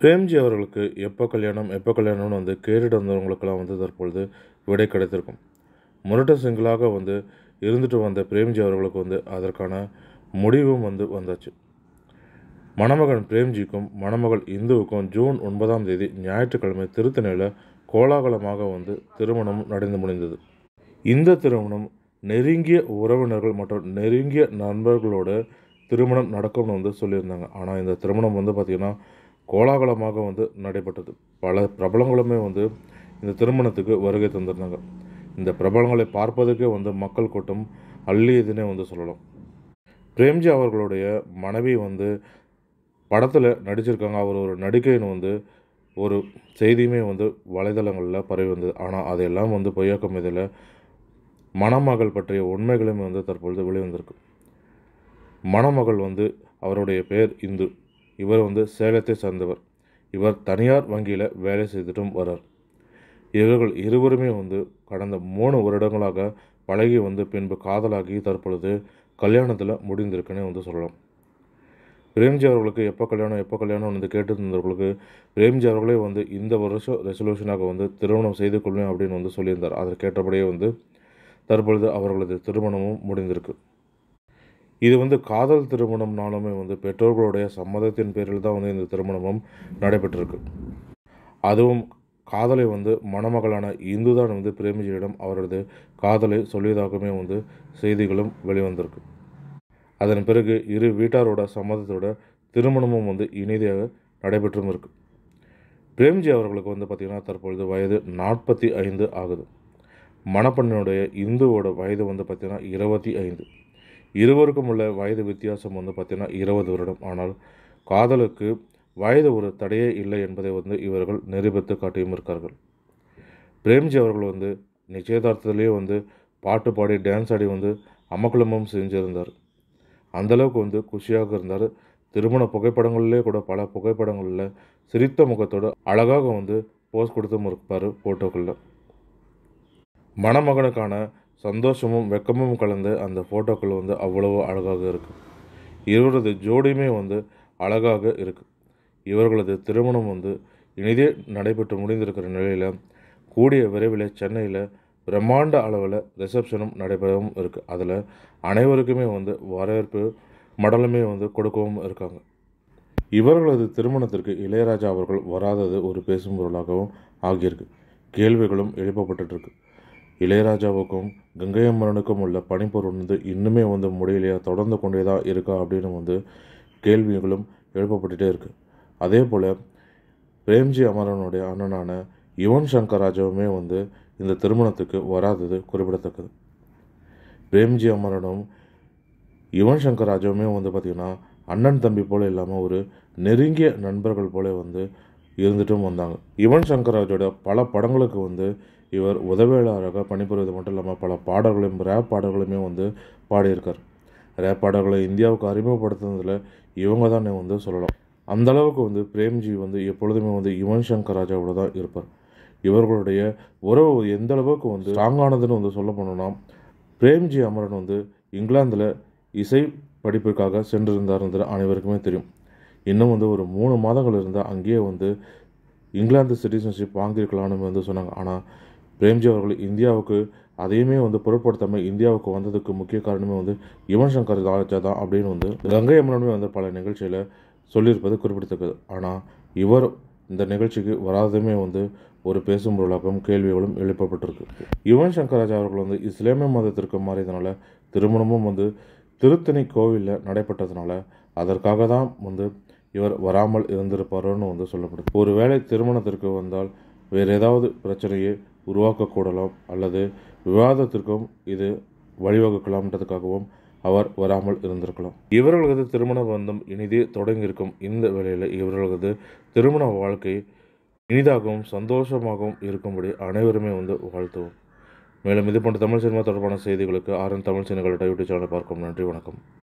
பிரேம்ஜி அவர்களுக்கு எப்போ கல்யாணம் எப்போ கல்யாணம்னு வந்து கேட்டுட்டு வந்தவங்களுக்கெல்லாம் வந்து தற்பொழுது விடை கிடைத்திருக்கும் முரட்ட சிங்கிளாக வந்து இருந்துட்டு வந்த பிரேம்ஜி அவர்களுக்கு வந்து அதற்கான முடிவும் வந்து வந்தாச்சு மணமகன் பிரேம்ஜிக்கும் மணமகள் இந்துவுக்கும் ஜூன் ஒன்பதாம் தேதி ஞாயிற்றுக்கிழமை திருத்தணியில் கோலாகலமாக வந்து திருமணம் நடந்து முடிந்தது இந்த திருமணம் நெருங்கிய உறவினர்கள் மற்றும் நெருங்கிய நண்பர்களோட திருமணம் நடக்கும்னு வந்து சொல்லியிருந்தாங்க ஆனால் இந்த திருமணம் வந்து பார்த்திங்கன்னா கோலாகலமாக வந்து நடைபெற்றது பல பிரபலங்களுமே வந்து இந்த திருமணத்துக்கு வருகை தந்திருந்தாங்க இந்த பிரபலங்களை பார்ப்பதற்கே வந்து மக்கள் கூட்டம் அள்ளியதுன்னே வந்து சொல்லலாம் பிரேம்ஜி அவர்களுடைய மனைவி வந்து படத்தில் நடிச்சிருக்காங்க அவர் ஒரு நடிகைன்னு வந்து ஒரு செய்தியுமே வந்து வலைதளங்களில் பரவி வந்தது ஆனால் அதையெல்லாம் வந்து பொய்யாக்கும் இதில் மணமகள் பற்றிய உண்மைகளுமே வந்து தற்பொழுது வெளிவந்திருக்கு மணமகள் வந்து அவருடைய பேர் இந்து இவர் வந்து சேலத்தை சார்ந்தவர் இவர் தனியார் வங்கியில் வேலை செய்துட்டும் வரார் இவர்கள் இருவருமே வந்து கடந்த மூணு வருடங்களாக பழகி வந்து பின்பு காதலாகி தற்பொழுது கல்யாணத்தில் முடிந்திருக்குன்னு வந்து சொல்லலாம் பிரேம்ஜி அவர்களுக்கு எப்போ கல்யாணம் எப்போ கல்யாணம் வந்து கேட்டு இருந்தவர்களுக்கு பிரேம்ஜி அவர்களே வந்து இந்த வருஷம் ரெசல்யூஷனாக வந்து திருமணம் செய்து கொள்வேன் அப்படின்னு வந்து சொல்லியிருந்தார் அதற்கேற்றபடியே கேட்டபடியே வந்து தற்பொழுது அவர்களது திருமணமும் முடிந்திருக்கு இது வந்து காதல் திருமணம்னாலுமே வந்து பெற்றோர்களுடைய சம்மதத்தின் பேரில் தான் வந்து இந்த திருமணமும் நடைபெற்றிருக்கு அதுவும் காதலை வந்து மணமகளான இந்துதான் வந்து பிரேமிஜியிடம் அவரது காதலை சொல்லியதாகவுமே வந்து செய்திகளும் வெளிவந்திருக்கு அதன் பிறகு இரு வீட்டாரோட சம்மதத்தோட திருமணமும் வந்து இனிதியாக நடைபெற்றும் இருக்கு பிரேம்ஜி அவர்களுக்கு வந்து பார்த்திங்கன்னா தற்பொழுது வயது நாற்பத்தி ஐந்து ஆகுது மணப்பெண்ணுடைய இந்துவோட வயது வந்து பார்த்திங்கன்னா இருபத்தி ஐந்து இருவருக்கும் உள்ள வயது வித்தியாசம் வந்து பார்த்திங்கன்னா இருபது வருடம் ஆனால் காதலுக்கு வயது ஒரு தடையே இல்லை என்பதை வந்து இவர்கள் நிரூபித்து காட்டியும் இருக்கார்கள் பிரேம்ஜி அவர்கள் வந்து நிச்சயதார்த்தத்திலேயே வந்து பாட்டு பாடி டான்ஸ் ஆடி வந்து அமக்குளமும் செஞ்சிருந்தார் அந்தளவுக்கு வந்து குஷியாக இருந்தார் திருமண புகைப்படங்கள்லேயே கூட பல புகைப்படங்களில் சிரித்த முகத்தோடு அழகாக வந்து போஸ் கொடுத்தும் இருப்பார் ஃபோட்டோக்களில் மணமகனுக்கான சந்தோஷமும் வெக்கமும் கலந்து அந்த ஃபோட்டோக்கள் வந்து அவ்வளவு அழகாக இருக்கும் இவரது ஜோடியுமே வந்து அழகாக இருக்குது இவர்களது திருமணம் வந்து இனிதே நடைபெற்று முடிந்திருக்கிற நிலையில் கூடிய விரைவில் சென்னையில் பிரம்மாண்ட அளவில் ரிசப்ஷனும் நடைபெறவும் இருக்குது அதில் அனைவருக்குமே வந்து வரவேற்பு மடலுமே வந்து கொடுக்கவும் இருக்காங்க இவர்களது திருமணத்திற்கு இளையராஜா அவர்கள் வராதது ஒரு பேசும் பொருளாகவும் ஆகியிருக்கு கேள்விகளும் எழுப்பப்பட்டுருக்கு இளையராஜாவுக்கும் கங்கை அம்மரனுக்கும் உள்ள பணிப்பொருள் வந்து இன்னுமே வந்து முடியலையா தொடர்ந்து கொண்டே தான் இருக்கா அப்படின்னு வந்து கேள்விகளும் எழுப்பப்பட்டுகிட்டே இருக்குது அதே போல் பிரேம்ஜி அமரனுடைய அண்ணனான யுவன் சங்கர் ராஜாவுமே வந்து இந்த திருமணத்துக்கு வராதது குறிப்பிடத்தக்கது பிரேம்ஜி அமரனும் யுவன் சங்கர் ராஜாவுமே வந்து பார்த்திங்கன்னா அண்ணன் தம்பி போல் இல்லாமல் ஒரு நெருங்கிய நண்பர்கள் போல வந்து இருந்துட்டும் வந்தாங்க யுவன் சங்கர் ராஜோட பல படங்களுக்கு வந்து இவர் உதவியாளராக பணிபுரிவது மட்டும் இல்லாமல் பல பாடல்களையும் ரேப் பாடல்களையுமே வந்து பாடியிருக்கார் ரேப் பாடல்களை இந்தியாவுக்கு அறிமுகப்படுத்துனதில் இவங்க தான் வந்து சொல்லலாம் அந்த அளவுக்கு வந்து பிரேம்ஜி வந்து எப்பொழுதுமே வந்து யுவன் சங்கர் ராஜாவோட தான் இருப்பார் இவர்களுடைய உறவு எந்த அளவுக்கு வந்து ஸ்ட்ராங்கானதுன்னு வந்து சொல்ல போனோம்னா பிரேம்ஜி அமரன் வந்து இங்கிலாந்தில் இசை படிப்பிற்காக சென்றிருந்தார்ன்ற அனைவருக்குமே தெரியும் இன்னும் வந்து ஒரு மூணு மாதங்கள் இருந்தால் அங்கேயே வந்து இங்கிலாந்து சிட்டிசன்ஷிப் வாங்கியிருக்கலாம்னு வந்து சொன்னாங்க ஆனால் பிரேம்ஜி அவர்கள் இந்தியாவுக்கு அதையுமே வந்து பொருட்படுத்தாமல் இந்தியாவுக்கு வந்ததுக்கு முக்கிய காரணமே வந்து யுவன் சங்கர் ராஜா தான் அப்படின்னு வந்து கங்கை அம்மனுமே வந்து பல நிகழ்ச்சியில் சொல்லியிருப்பது குறிப்பிடத்தக்கது ஆனால் இவர் இந்த நிகழ்ச்சிக்கு வராததுமே வந்து ஒரு பேசும் பொருளாகவும் கேள்விகளும் எழுப்பப்பட்டிருக்கு யுவன் சங்கர் ராஜா அவர்கள் வந்து இஸ்லாமிய மதத்திற்கு மாறியதுனால திருமணமும் வந்து திருத்தணி கோவிலில் நடைபெற்றதுனால அதற்காக தான் வந்து இவர் வராமல் இருந்திருப்பாரோன்னு வந்து சொல்லப்படுது ஒருவேளை திருமணத்திற்கு வந்தால் வேறு ஏதாவது பிரச்சனையை உருவாக்கக்கூடலாம் அல்லது விவாதத்திற்கும் இது வழிவகுக்கலாம்ன்றதுக்காகவும் அவர் வராமல் இருந்திருக்கலாம் இவர்களது திருமண பந்தம் இனிதே தொடங்கியிருக்கும் இந்த வேளையில் இவர்களது திருமண வாழ்க்கை இனிதாகவும் சந்தோஷமாகவும் இருக்கும்படி அனைவருமே வந்து வாழ்த்துவோம் மேலும் இது போன்ற தமிழ் சினிமா தொடர்பான செய்திகளுக்கு ஆர்என் தமிழ் சினிமாவோட யூடியூப் சேனலை பார்க்கும் நன்றி வணக்கம்